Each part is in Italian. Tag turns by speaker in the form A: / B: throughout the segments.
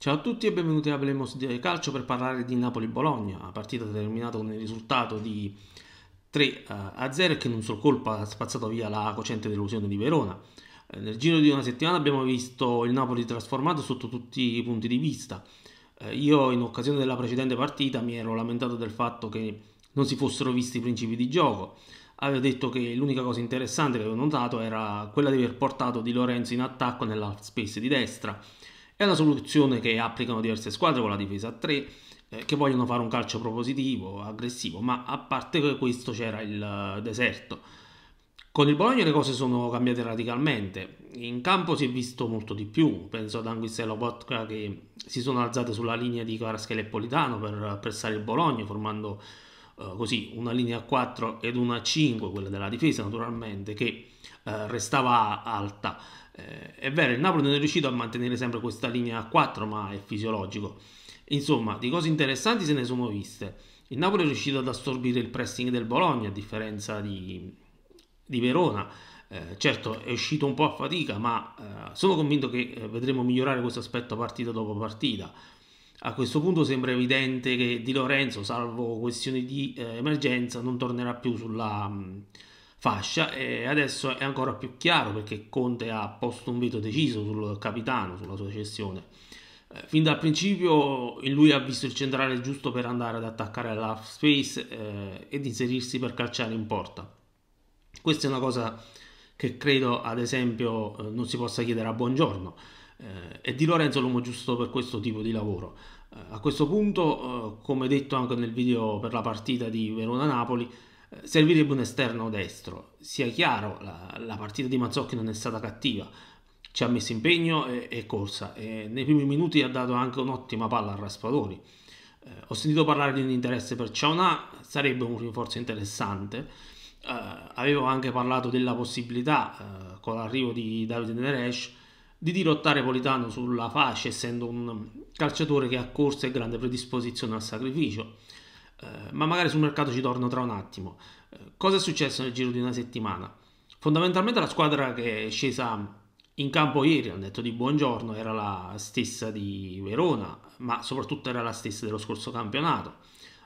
A: Ciao a tutti e benvenuti a Blemos di Calcio per parlare di Napoli-Bologna, partita terminata con il risultato di 3 0 eh, e che in un solo colpo ha spazzato via la cocente delusione di Verona. Eh, nel giro di una settimana abbiamo visto il Napoli trasformato sotto tutti i punti di vista. Eh, io in occasione della precedente partita mi ero lamentato del fatto che non si fossero visti i principi di gioco. Avevo detto che l'unica cosa interessante che avevo notato era quella di aver portato Di Lorenzo in attacco nella space di destra è una soluzione che applicano diverse squadre con la difesa a 3 eh, che vogliono fare un calcio propositivo, aggressivo, ma a parte questo c'era il eh, deserto. Con il Bologna le cose sono cambiate radicalmente, in campo si è visto molto di più, penso ad Anguissa e Lopotka che si sono alzate sulla linea di Carasca e Politano per eh, pressare il Bologna formando eh, così una linea 4 ed una 5, quella della difesa naturalmente, che eh, restava alta. Eh, è vero, il Napoli non è riuscito a mantenere sempre questa linea 4, ma è fisiologico. Insomma, di cose interessanti se ne sono viste. Il Napoli è riuscito ad assorbire il pressing del Bologna, a differenza di, di Verona. Eh, certo, è uscito un po' a fatica, ma eh, sono convinto che eh, vedremo migliorare questo aspetto partita dopo partita. A questo punto sembra evidente che Di Lorenzo, salvo questioni di eh, emergenza, non tornerà più sulla mh, mm, fascia e adesso è ancora più chiaro perché Conte ha posto un veto deciso sul capitano, sulla sua cessione. Eh, fin dal principio in lui ha visto il centrale giusto per andare ad attaccare l'half space eh, ed inserirsi per calciare in porta. Questa è una cosa che credo ad esempio eh, non si possa chiedere a Buongiorno eh, e Di Lorenzo l'uomo giusto per questo tipo di lavoro. Eh, a questo punto, eh, come detto anche nel video per la partita di Verona-Napoli, eh, servirebbe un esterno destro. Sia chiaro, la, la, partita di Mazzocchi non è stata cattiva, ci ha messo impegno e, e corsa. E nei primi minuti ha dato anche un'ottima palla a Raspadori. Eh, ho sentito parlare di un interesse per Ciaonà, sarebbe un rinforzo interessante. Uh, avevo anche parlato della possibilità uh, con l'arrivo di Davide Neresh di dirottare Politano sulla fascia, essendo un calciatore che ha corso e grande predisposizione al sacrificio. Eh, ma magari sul mercato ci torno tra un attimo. Eh, cosa è successo nel giro di una settimana? Fondamentalmente la squadra che è scesa in campo ieri, hanno detto di buongiorno, era la stessa di Verona, ma soprattutto era la stessa dello scorso campionato.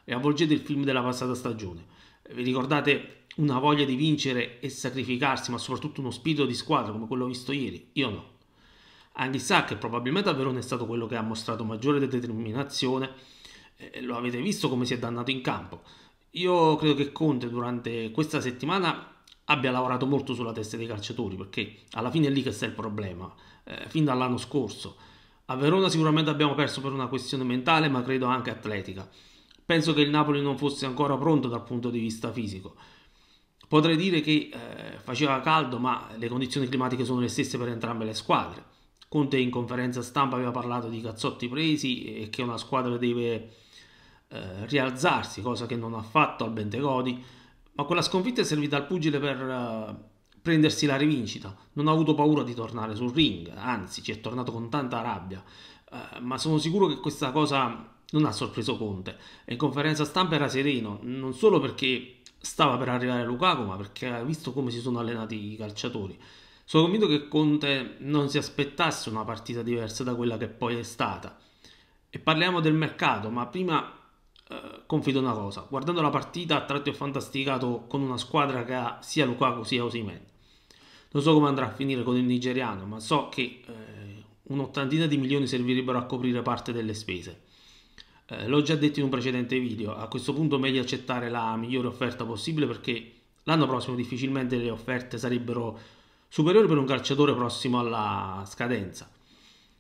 A: E avvolgete il film della passata stagione. Eh, vi ricordate una voglia di vincere e sacrificarsi, ma soprattutto uno spirito di squadra come quello visto ieri? Io no. Anche Isaac probabilmente a Verona è stato quello che ha mostrato maggiore determinazione, eh, lo avete visto come si è dannato in campo. Io credo che Conte durante questa settimana abbia lavorato molto sulla testa dei calciatori perché alla fine è lì che sta il problema, eh, fin dall'anno scorso. A Verona sicuramente abbiamo perso per una questione mentale ma credo anche atletica. Penso che il Napoli non fosse ancora pronto dal punto di vista fisico. Potrei dire che eh, faceva caldo ma le condizioni climatiche sono le stesse per entrambe le squadre Conte in conferenza stampa aveva parlato di cazzotti presi e che una squadra deve eh, rialzarsi, cosa che non ha fatto al Bentegodi, ma quella sconfitta è servita al pugile per eh, prendersi la rivincita. Non ha avuto paura di tornare sul ring, anzi ci è tornato con tanta rabbia, eh, ma sono sicuro che questa cosa non ha sorpreso Conte. in conferenza stampa era sereno, non solo perché stava per arrivare Lukaku, ma perché ha visto come si sono allenati i calciatori. Sono convinto che Conte non si aspettasse una partita diversa da quella che poi è stata. E parliamo del mercato, ma prima eh, confido una cosa. Guardando la partita a tratti ho fantasticato con una squadra che ha sia Lukaku sia Osimen. Non so come andrà a finire con il nigeriano, ma so che eh, un'ottantina di milioni servirebbero a coprire parte delle spese. Eh, l'ho già detto in un precedente video, a questo punto meglio accettare la migliore offerta possibile perché l'anno prossimo difficilmente le offerte sarebbero superiore per un calciatore prossimo alla scadenza.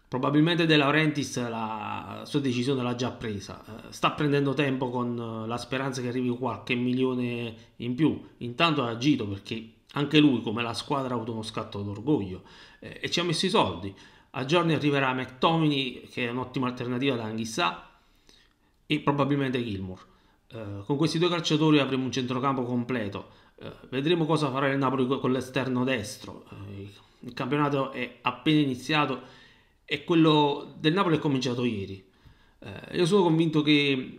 A: Probabilmente De Laurentiis la sua decisione l'ha già presa, eh, sta prendendo tempo con eh, la speranza che arrivi qualche milione in più, intanto ha agito perché anche lui come la squadra ha avuto uno scatto d'orgoglio eh, e ci ha messo i soldi. A giorni arriverà McTominay che è un'ottima alternativa da Anghissà e probabilmente Gilmour. con questi due calciatori avremo un centrocampo completo eh, vedremo cosa farà il Napoli con l'esterno destro. Eh, il campionato è appena iniziato e quello del Napoli è cominciato ieri. Eh, io sono convinto che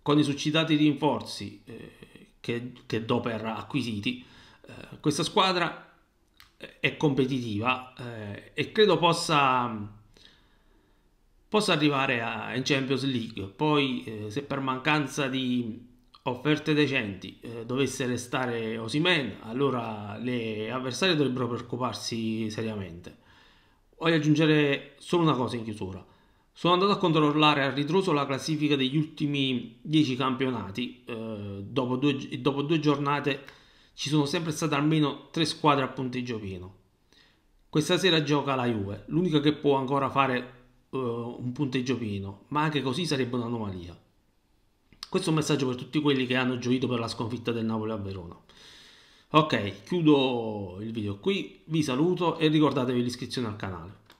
A: con i suscitati rinforzi eh, che, che Doper ha acquisiti, eh, questa squadra eh, è competitiva e credo possa, possa arrivare a, in Champions League. Poi, se per mancanza di, offerte decenti eh, dovesse restare Osimen, allora le avversarie dovrebbero preoccuparsi seriamente. Voglio aggiungere solo una cosa in chiusura. Sono andato a controllare a ritroso la classifica degli ultimi 10 campionati. Eh, dopo, due, dopo due giornate ci sono sempre state almeno 3 squadre a punteggio pieno. Questa sera gioca la Juve, l'unica che può ancora fare eh, un punteggio pieno, ma anche così sarebbe un'anomalia. Questo è un messaggio per tutti quelli che hanno gioito per la sconfitta del Napoli a Verona. Ok, chiudo il video qui, vi saluto e ricordatevi l'iscrizione al canale.